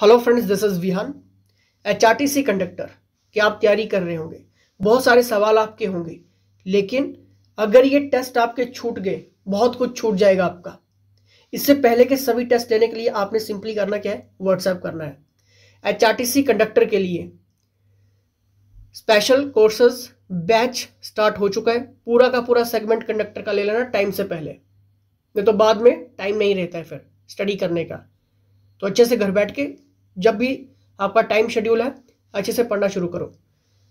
hello friends this is Vihan H HRTC conductor क्या आप तैयारी कर रहे होंगे बहुत सारे सवाल आपके होंगे लेकिन अगर ये टेस्ट आपके छूट गए बहुत कुछ छूट जाएगा आपका इससे पहले के सभी टेस्ट लेने के लिए आपने सिंपली करना क्या है व्हाट्सएप करना है एच सी कंडक्टर के लिए स्पेशल कोर्सेज बैच स्टार्ट हो चुका है पूरा का पूरा सेगमेंट कंडक्टर का ले लेना टाइम से पहले नहीं तो बाद में टाइम नहीं रहता है फिर स्टडी करने का तो अच्छे से घर बैठ के जब भी आपका टाइम शेड्यूल है अच्छे से पढ़ना शुरू करो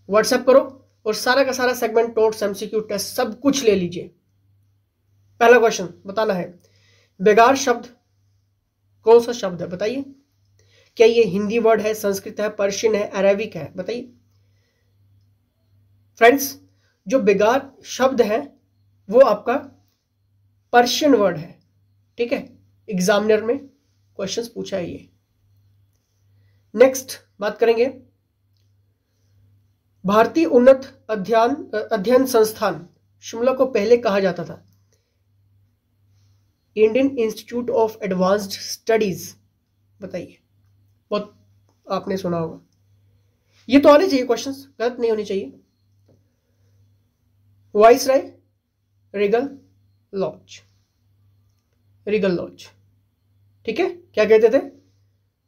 व्हाट्सएप करो और सारा का सारा सेगमेंट टोट्स एमसीक्यू टेस्ट सब कुछ ले लीजिए पहला क्वेश्चन बताना है बेगार शब्द कौन सा शब्द है बताइए क्या ये हिंदी वर्ड है संस्कृत है पर्शियन है अरेबिक है बताइए फ्रेंड्स जो बेगार शब्द है वो आपका पर्शियन वर्ड है ठीक है एग्जामिनर में क्वेश्चंस पूछा है ये नेक्स्ट बात करेंगे भारतीय उन्नत अध्ययन अध्ययन संस्थान शिमला को पहले कहा जाता था Indian Institute of Advanced Studies बताइए बहुत आपने सुना होगा ये तो आने चाहिए क्वेश्चंस गलत नहीं होने चाहिए viceroy regal lodge regal lodge ठीक है क्या कहते थे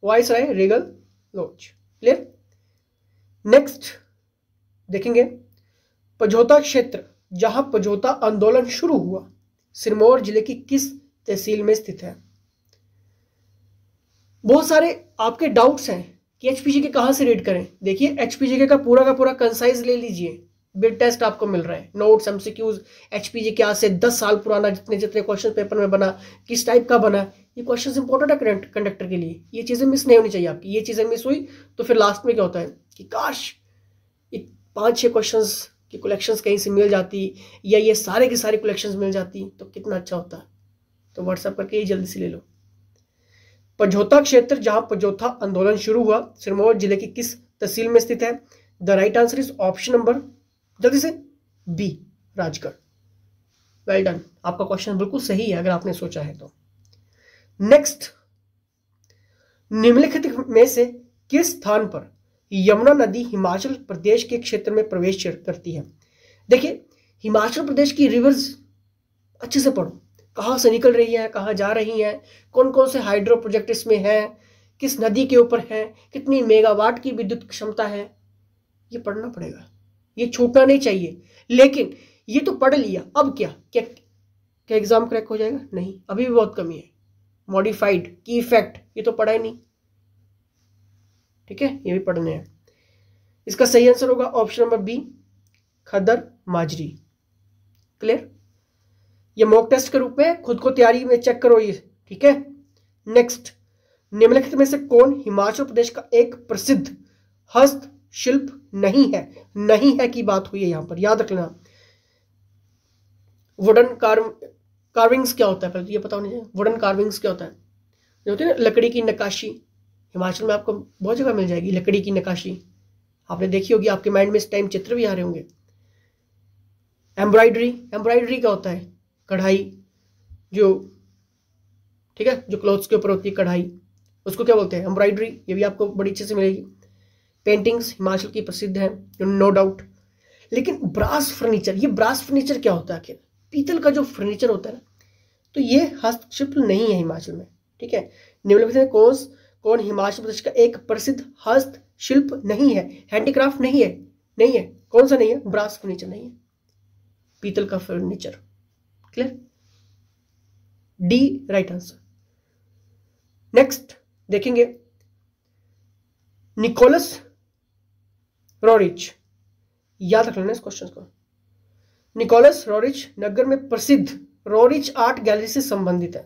viceroy regal lodge clear next देखेंगे पजोता क्षेत्र जहां पजोता आंदोलन शुरू हुआ सिरमौर जिले की किस तहसील में स्थित है बहुत सारे आपके डाउट्स हैं कि एचपीजी के कहां से रीड करें देखिए एच का पूरा का पूरा कंसाइज ले लीजिए बिट टेस्ट आपको मिल रहा है notes M C Qs H P G के आज से दस साल पुराना जितने जितने क्वेश्चन पेपर में बना किस टाइप का बना ये क्वेश्चन इंपॉर्टेंट है कंडक्टर के लिए ये चीज़ें मिस नहीं होनी चाहिए आपकी ये चीज़ें मिस हुई तो फिर लास्ट में क्या होता है कि काश एक पाँच छः क्वेश्चन की कलेक्शंस कहीं से मिल जाती या ये सारे के सारे कलेक्शन मिल जाती तो कितना अच्छा होता तो व्हाट्सअप करके ये जल्दी से ले लो पजौथा क्षेत्र जहां पजौथा आंदोलन शुरू हुआ सिरमौर जिले की किस तहसील में स्थित है the right answer is option number जल्दी से बी राजगढ़ वेल डन आपका क्वेश्चन बिल्कुल सही है अगर आपने सोचा है तो नेक्स्ट निम्नलिखित में से किस स्थान पर यमुना नदी हिमाचल प्रदेश के क्षेत्र में प्रवेश करती है देखिए हिमाचल प्रदेश की रिवर्स अच्छे से पढ़ो कहाँ से निकल रही है कहाँ जा रही हैं कौन कौन से हाइड्रो प्रोजेक्ट इसमें हैं किस नदी के ऊपर है कितनी मेगावाट की विद्युत क्षमता है ये पढ़ना पड़ेगा ये छूटना नहीं चाहिए लेकिन ये तो पढ़ लिया अब क्या क्या क्या एग्ज़ाम क्रैक हो जाएगा नहीं अभी भी बहुत कमी है मॉडिफाइड की इफेक्ट ये तो पढ़ा ही नहीं ठीक है ये भी पढ़ने हैं इसका सही आंसर होगा option number B Khadar Majri clear ये मॉक टेस्ट के रूप में खुद को तैयारी में चेक करो ये ठीक है नेक्स्ट निम्नलिखित में से कौन हिमाचल प्रदेश का एक प्रसिद्ध हस्त शिल्प नहीं है नहीं है की बात हुई है यहाँ पर याद रखना वुडन कार्व कार्विंग्स क्या होता है पहले तो ये पता होना चाहिए वुडन कार्विंग्स क्या होता है जो होती है ना लकड़ी की नकाशी हिमाचल में आपको बहुत जगह मिल जाएगी लकड़ी की नकाशी आपने देखी होगी आपके माइंड में इस टाइम चित्र भी आ रहे होंगे एम्ब्रॉयडरी एम्ब्रॉयडरी क्या होता है कढ़ाई जो ठीक है जो क्लोथ्स के ऊपर होती है कढ़ाई उसको क्या बोलते हैं एम्ब्रॉयडरी ये भी आपको बड़ी अच्छे से मिलेगी पेंटिंग्स हिमाचल की प्रसिद्ध है नो डाउट लेकिन ब्रास फर्नीचर ये ब्रास फर्नीचर क्या होता है आखिर पीतल का जो फर्नीचर होता है ना तो ये हस्तशिल्प नहीं है हिमाचल में ठीक है निम्नलिखित में कौन कौन हिमाचल प्रदेश का एक प्रसिद्ध हस्तशिल्प नहीं है हैंडीक्राफ्ट नहीं है नहीं है कौन सा नहीं है ब्रास फर्नीचर नहीं है पीतल का furniture clear D right answer next देखेंगे निकोलस रोरिच याद रख लेना इस क्वेश्चन को निकोलस रोरिच नगर में प्रसिद्ध रोरिच आर्ट गैलरी से संबंधित है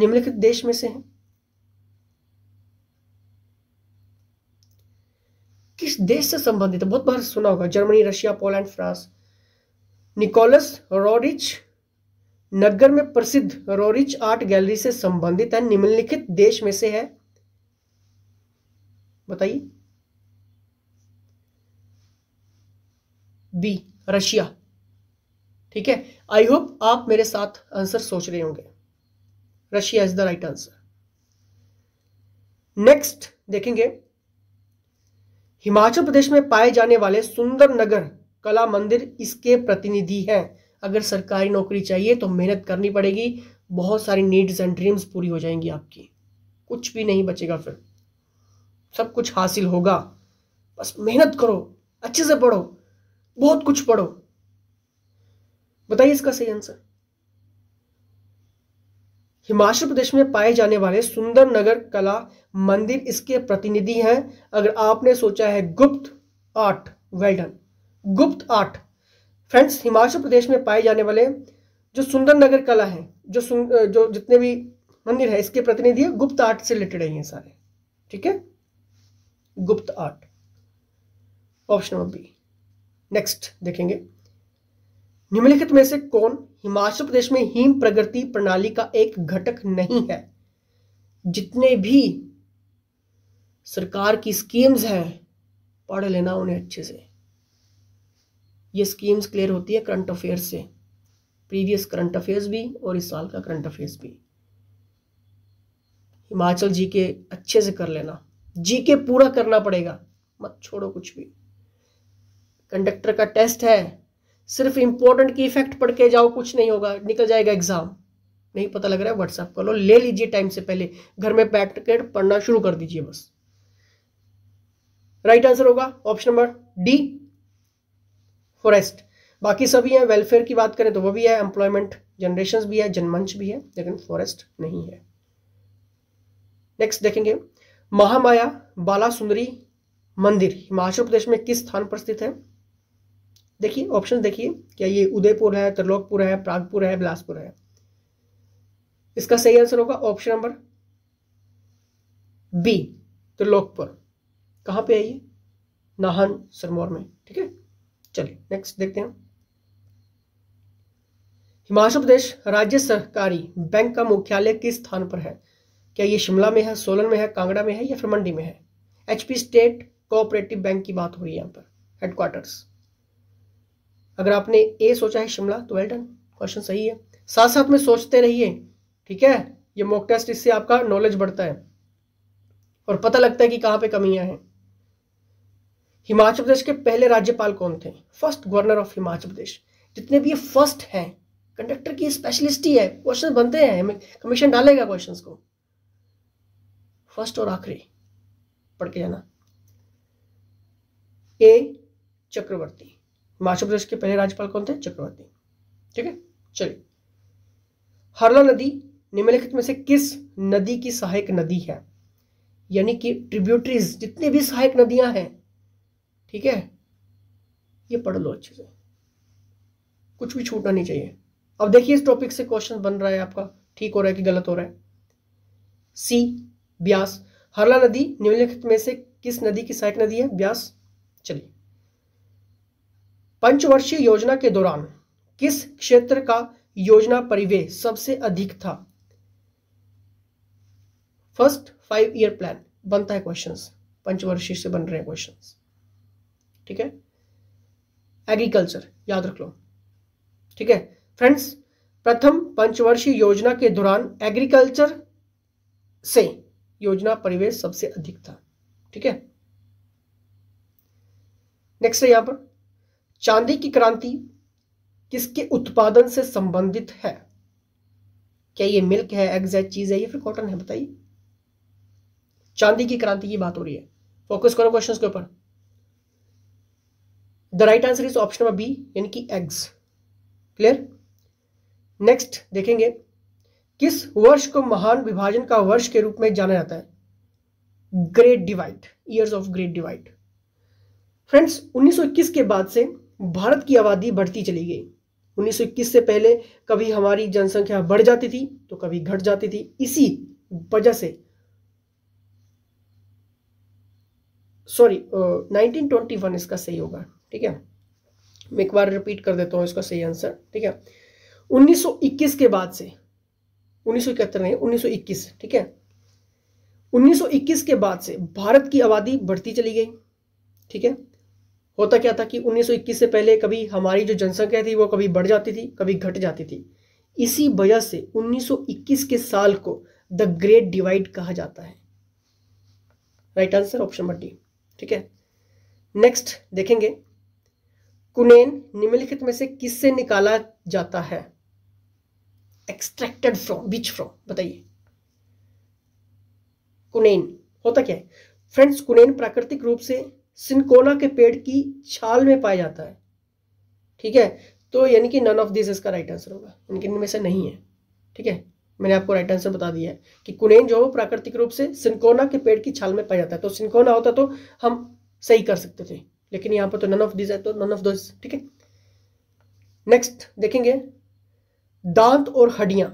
निम्नलिखित देश में से है किस देश से संबंधित है बहुत बार सुना होगा Germany Russia Poland France Nicholas Roerich Naggar में प्रसिद्ध रोरिच आर्ट गैलरी से संबंधित है निम्नलिखित देश में से है बताइए बी रशिया ठीक है आई होप आप मेरे साथ आंसर सोच रहे होंगे Russia is the right answer next देखेंगे हिमाचल प्रदेश में पाए जाने वाले सुंदर नगर कला मंदिर इसके प्रतिनिधि हैं अगर सरकारी नौकरी चाहिए तो मेहनत करनी पड़ेगी बहुत सारी नीड्स एंड ड्रीम्स पूरी हो जाएंगी आपकी कुछ भी नहीं बचेगा फिर सब कुछ हासिल होगा बस मेहनत करो अच्छे से पढ़ो बहुत कुछ पढ़ो बताइए इसका सही आंसर हिमाचल प्रदेश में पाए जाने वाले सुंदर नगर कला मंदिर इसके प्रतिनिधि हैं अगर आपने सोचा है Gupt art well done Gupt art friends Himachal Pradesh में पाए जाने वाले जो सुंदर नगर कला है जो जो जितने भी मंदिर है इसके प्रतिनिधि है गुप्त आर्ट से रिलेटेड है ये सारे ठीक है Gupt art option number B next देखेंगे निम्नलिखित में से कौन हिमाचल प्रदेश में हिम प्रगति प्रणाली का एक घटक नहीं है जितने भी सरकार की स्कीम्स हैं पढ़ लेना उन्हें अच्छे से ये स्कीम्स क्लियर होती है करंट अफेयर्स से प्रीवियस करंट अफेयर्स भी और इस साल का करंट अफेयर्स भी हिमाचल जी के अच्छे से कर लेना जी के पूरा करना पड़ेगा मत छोड़ो कुछ भी कंडक्टर का टेस्ट है सिर्फ इंपॉर्टेंट की इफेक्ट पढ़ के जाओ कुछ नहीं होगा निकल जाएगा एग्जाम नहीं पता लग रहा है व्हाट्सएप कर लो ले लीजिए टाइम से पहले घर में बैठ कर पढ़ना शुरू कर दीजिए बस राइट आंसर होगा ऑप्शन नंबर डी फॉरेस्ट बाकी सभी हैं वेलफेयर की बात करें तो वह भी है एम्प्लॉयमेंट जनरेशन भी है जनमंच भी है लेकिन फॉरेस्ट नहीं है नेक्स्ट देखेंगे महामाया बाला सुंदरी मंदिर हिमाचल प्रदेश में किस स्थान पर स्थित है देखिए ऑप्शन देखिए क्या ये उदयपुर है त्रिलोकपुर है प्रागपुर है बिलासपुर है इसका सही आंसर होगा ऑप्शन नंबर बी त्रिलोकपुर कहाँ पे है ये नाहन सिरमौर में ठीक है चलिए नेक्स्ट देखते हैं हिमाचल प्रदेश राज्य सरकारी बैंक का मुख्यालय किस स्थान पर है क्या ये शिमला में है सोलन में है कांगड़ा में है या फिर मंडी में है एचपी स्टेट कोऑपरेटिव बैंक की बात हो रही है यहाँ पर हेडक्वार्टर्स अगर आपने ए सोचा है शिमला तो वेल डन क्वेश्चन सही है साथ साथ में सोचते रहिए ठीक है ये मॉक टेस्ट इससे आपका नॉलेज बढ़ता है और पता लगता है कि कहाँ पे कमियां हैं हिमाचल प्रदेश के पहले राज्यपाल कौन थे first governor of Himachal Pradesh जितने भी ये फर्स्ट हैं कंडक्टर की स्पेशलिस्टी है क्वेश्चन बनते हैं कमीशन डालेगा क्वेश्चन को फर्स्ट और आखिरी पढ़ के जाना ए चक्रवर्ती हिमाचल प्रदेश के पहले राज्यपाल कौन थे चक्रवर्ती ठीक है चलिए हरला नदी निम्नलिखित में से किस नदी की सहायक नदी है यानी कि ट्रिब्यूटरीज जितनी भी सहायक नदियां हैं ठीक है ये पढ़ लो अच्छे से कुछ भी छूटना नहीं चाहिए अब देखिए इस टॉपिक से क्वेश्चन बन रहा है आपका ठीक हो रहा है कि गलत हो रहा है सी ब्यास हरला नदी निम्नलिखित में से किस नदी की सहायक नदी है ब्यास चलिए पंचवर्षीय योजना के दौरान किस क्षेत्र का योजना परिवेश सबसे अधिक था फर्स्ट फाइव ईयर प्लान बनता है क्वेश्चंस पंचवर्षीय से बन रहे हैं क्वेश्चंस ठीक है एग्रीकल्चर याद रख लो ठीक है फ्रेंड्स प्रथम पंचवर्षीय योजना के दौरान एग्रीकल्चर से योजना परिवेश सबसे अधिक था ठीक है नेक्स्ट है यहां पर चांदी की क्रांति किसके उत्पादन से संबंधित है क्या ये मिल्क है एग्जैक्ट चीज है या फिर कॉटन है बताइए चांदी की क्रांति की बात हो रही है फोकस करो क्वेश्चंस के ऊपर the right answer is option number B यानी कि एग्स क्लियर नेक्स्ट देखेंगे किस वर्ष को महान विभाजन का वर्ष के रूप में जाना जाता है great divide years of great divide friends 1921 के बाद से भारत की आबादी बढ़ती चली गई 1921 से पहले कभी हमारी जनसंख्या बढ़ जाती थी तो कभी घट जाती थी इसी वजह से सॉरी uh, 1921 इसका सही होगा ठीक है मैं एक बार रिपीट कर देता हूं इसका सही आंसर ठीक है 1921 के बाद से उन्नीस नहीं 1921 ठीक है 1921 के बाद से भारत की आबादी बढ़ती चली गई ठीक है होता क्या था कि 1921 से पहले कभी हमारी जो जनसंख्या थी वो कभी बढ़ जाती थी कभी घट जाती थी इसी वजह से 1921 के साल को द ग्रेट डिवाइड कहा जाता है right answer option number D ठीक है नेक्स्ट देखेंगे कुनेन निम्नलिखित में से किससे निकाला जाता है एक्सट्रैक्टेड फ्रॉम विच फ्रॉम बताइए कुनेन होता क्या है फ्रेंड्स कुनेन प्राकृतिक रूप से सिंकोना के पेड़ की छाल में पाया जाता है ठीक है तो यानी कि नन ऑफ दिस इसका राइट आंसर होगा इनके इनमें से नहीं है ठीक है मैंने आपको राइट आंसर बता दिया है कि कुनेन जो है प्राकृतिक रूप से सिंकोना के पेड़ की छाल में पाया जाता है तो सिंकोना होता तो हम सही कर सकते थे लेकिन यहाँ पर तो नन ऑफ दिस है तो नन ऑफ दिस ठीक है नेक्स्ट देखेंगे दांत और हड्डियां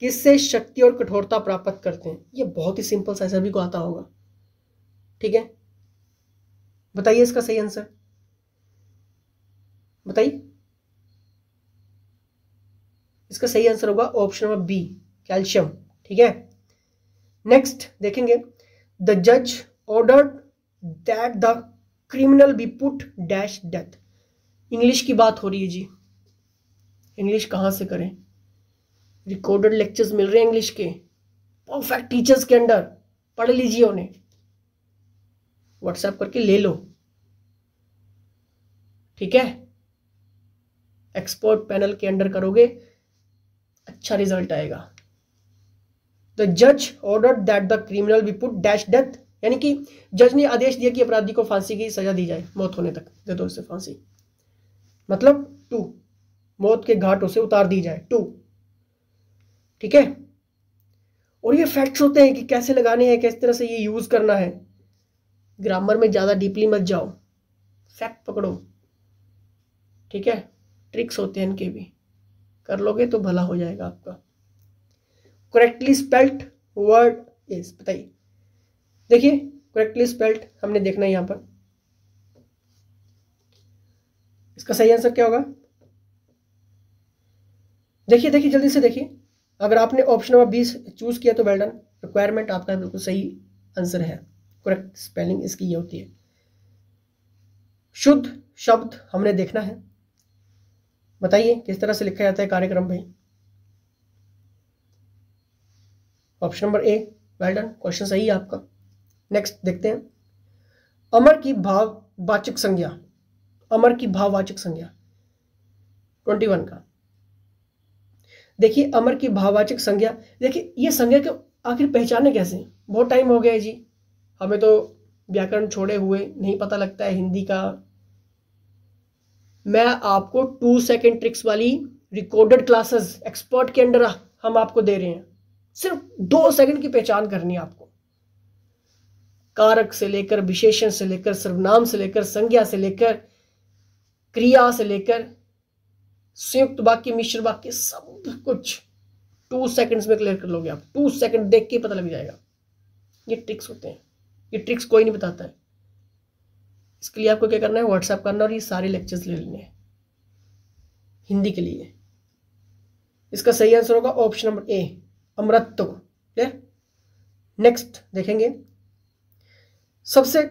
किससे शक्ति और कठोरता प्राप्त करते हैं ये बहुत ही सिंपल सा सभी को तो आता होगा ठीक है बताइए इसका सही आंसर बताइए इसका सही आंसर होगा ऑप्शन नंबर बी कैल्शियम ठीक है नेक्स्ट देखेंगे द जज order that the criminal be put dash death English की बात हो रही है जी इंग्लिश कहाँ से करें रिकॉर्डेड लेक्चर्स मिल रहे हैं इंग्लिश के परफेक्ट टीचर्स के अंडर पढ़ लीजिए उन्हें व्हाट्सएप करके ले लो ठीक है एक्सपर्ट पैनल के अंडर करोगे अच्छा रिजल्ट आएगा द जज order that the criminal be put dash death यानी कि जज ने आदेश दिया कि अपराधी को फांसी की सजा दी जाए मौत होने तक दे दो फांसी मतलब टू मौत के घाट उसे उतार दी जाए टू ठीक है और ये फैक्ट्स होते हैं कि कैसे लगाने हैं किस तरह से ये यूज करना है ग्रामर में ज़्यादा डीपली मत जाओ फैक्ट पकड़ो ठीक है ट्रिक्स होते हैं इनके भी कर लोगे तो भला हो जाएगा आपका करेक्टली स्पेल्ट वर्ड इज बताइए देखिए करेक्टली स्पेल्ट हमने देखना है यहाँ पर इसका सही आंसर क्या होगा देखिए देखिए जल्दी से देखिए अगर आपने ऑप्शन नंबर बीस चूज़ किया तो वेल डन रिक्वायरमेंट आपका बिल्कुल सही आंसर है करेक्ट स्पेलिंग इसकी ये होती है शुद्ध शब्द हमने देखना है बताइए किस तरह से लिखा जाता है कार्यक्रम भाई option number A well done question सही है आपका नेक्स्ट देखते हैं अमर की भाववाचक संज्ञा अमर की भाववाचक संज्ञा ट्वेंटी वन का देखिए अमर की भाववाचक संज्ञा देखिए ये संज्ञा के आखिर पहचाने कैसे बहुत टाइम हो गया है जी हमें तो व्याकरण छोड़े हुए नहीं पता लगता है हिंदी का मैं आपको टू सेकेंड ट्रिक्स वाली रिकॉर्डेड क्लासेस एक्सपर्ट के अंडर हम आपको दे रहे हैं सिर्फ दो सेकंड की पहचान करनी है आपको कारक से लेकर विशेषण से लेकर सर्वनाम से लेकर संज्ञा से लेकर क्रिया से लेकर संयुक्त वाक्य मिश्र वाक्य सब कुछ टू सेकंड्स में क्लियर कर लोगे आप टू सेकंड देख के पता लग जाएगा ये ट्रिक्स होते हैं ये ट्रिक्स कोई नहीं बताता है इसके लिए आपको क्या करना है व्हाट्सएप करना और ये सारे लेक्चर्स ले लेने हैं हिंदी के लिए इसका सही आंसर होगा ऑप्शन नंबर ए अमृतत्व क्लियर नेक्स्ट देखेंगे सबसे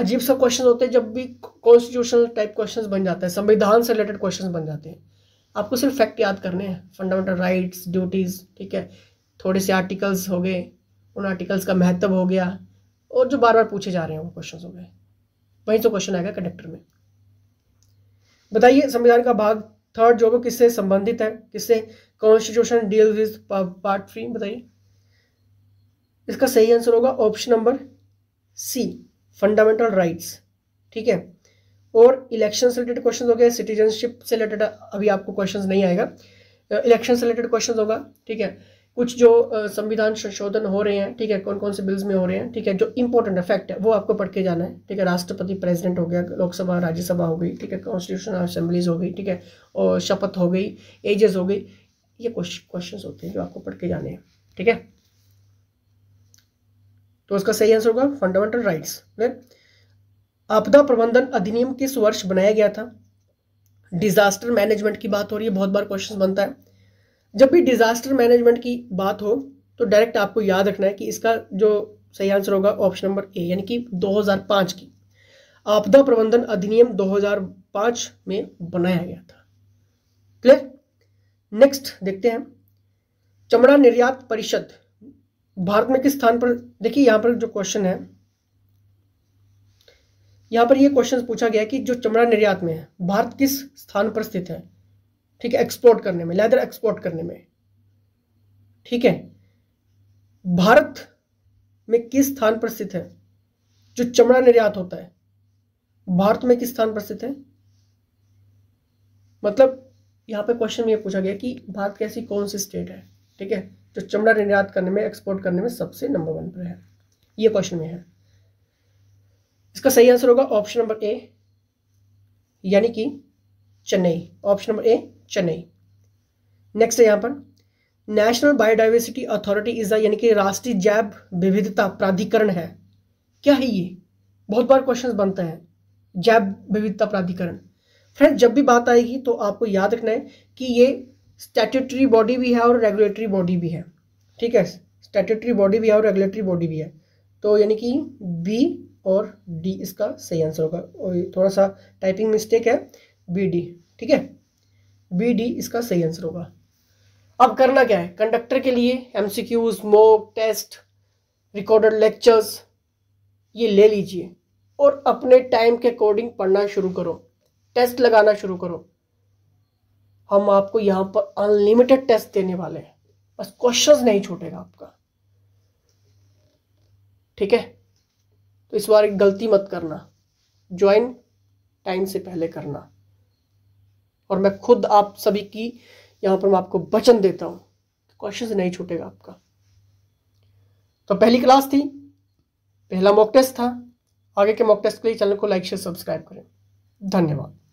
अजीब सा क्वेश्चन होते हैं जब भी कॉन्स्टिट्यूशनल टाइप क्वेश्चन बन जाते हैं संविधान से रिलेटेड क्वेश्चन बन जाते हैं आपको सिर्फ फैक्ट याद करने हैं फंडामेंटल राइट्स ड्यूटीज़ ठीक है थोड़े से आर्टिकल्स हो गए उन आर्टिकल्स का महत्व हो गया और जो बार बार पूछे जा रहे हैं वो क्वेश्चन हो गए वहीं से क्वेश्चन आएगा कंडक्टर में बताइए संविधान का भाग थर्ड जो किससे संबंधित है किससे constitution deal with part three बताइए इसका सही आंसर होगा option number C fundamental rights ठीक है और इलेक्शन से रिलेटेड क्वेश्चन हो गए सिटीजनशिप से रिलेटेड अभी आपको क्वेश्चन नहीं आएगा इलेक्शन से रिलेटेड क्वेश्चन होगा ठीक है कुछ जो संविधान संशोधन हो रहे हैं ठीक है कौन कौन से बिल्स में हो रहे हैं ठीक है जो इंपॉर्टेंट इफेक्ट है वो आपको पढ़ के जाना है ठीक है राष्ट्रपति प्रेसिडेंट हो गया लोकसभा राज्यसभा हो गई ठीक है कॉन्स्टिट्यूशनल असेंबलीज हो गई ठीक है और शपथ हो गई एजेस हो गई ये क्वेश्चन होते हैं जो आपको पढ़ के जाने हैं ठीक है तो उसका सही आंसर होगा फंडामेंटल राइट्स आपदा प्रबंधन अधिनियम किस वर्ष बनाया गया था डिजास्टर मैनेजमेंट की बात हो रही है बहुत बार क्वेश्चन बनता है जब भी डिज़ास्टर मैनेजमेंट की बात हो तो डायरेक्ट आपको याद रखना है कि इसका जो सही आंसर होगा ऑप्शन नंबर ए यानी कि 2005 की आपदा प्रबंधन अधिनियम 2005 में बनाया गया था क्लियर नेक्स्ट देखते हैं चमड़ा निर्यात परिषद भारत में किस स्थान पर देखिए यहां पर जो क्वेश्चन है यहां पर यह क्वेश्चन पूछा गया कि जो चमड़ा निर्यात में है भारत किस स्थान पर स्थित है ठीक है एक्सपोर्ट करने में लेदर एक्सपोर्ट करने में ठीक है भारत में किस स्थान पर स्थित है जो चमड़ा निर्यात होता है भारत में किस स्थान पर स्थित है मतलब यहां पे क्वेश्चन में ये पूछा गया कि भारत की ऐसी कौन सी स्टेट है ठीक है जो चमड़ा निर्यात करने में एक्सपोर्ट करने में सबसे नंबर वन पर है ये क्वेश्चन में है इसका सही आंसर होगा ऑप्शन नंबर ए यानी कि Chennai option number A Chennai next है यहाँ पर नेशनल बायोडाइवर्सिटी अथॉरिटी इज यानी कि राष्ट्रीय जैव विविधता प्राधिकरण है क्या है ये बहुत बार क्वेश्चंस बनते हैं जैव विविधता प्राधिकरण फ्रेंड जब भी बात आएगी तो आपको याद रखना है कि ये स्टैट्यूटरी बॉडी भी है और रेगुलेटरी बॉडी भी है ठीक है स्टैट्यूटरी बॉडी भी है और रेगुलेटरी बॉडी भी है तो यानी कि बी और डी इसका सही आंसर होगा और थोड़ा सा टाइपिंग मिस्टेक है बी डी ठीक है बी डी इसका सही आंसर होगा अब करना क्या है कंडक्टर के लिए M C Qs mock test recorded lectures ये ले लीजिए और अपने टाइम के अकॉर्डिंग पढ़ना शुरू करो टेस्ट लगाना शुरू करो हम आपको यहाँ पर अनलिमिटेड टेस्ट देने वाले हैं बस क्वेश्चंस नहीं छूटेगा आपका ठीक है तो इस बार एक गलती मत करना ज्वाइन टाइम से पहले करना और मैं खुद आप सभी की यहाँ पर मैं आपको वचन देता हूँ क्वेश्चन नहीं छूटेगा आपका तो पहली क्लास थी पहला मॉक टेस्ट था आगे के मॉक टेस्ट के लिए चैनल को लाइक शेयर सब्सक्राइब करें धन्यवाद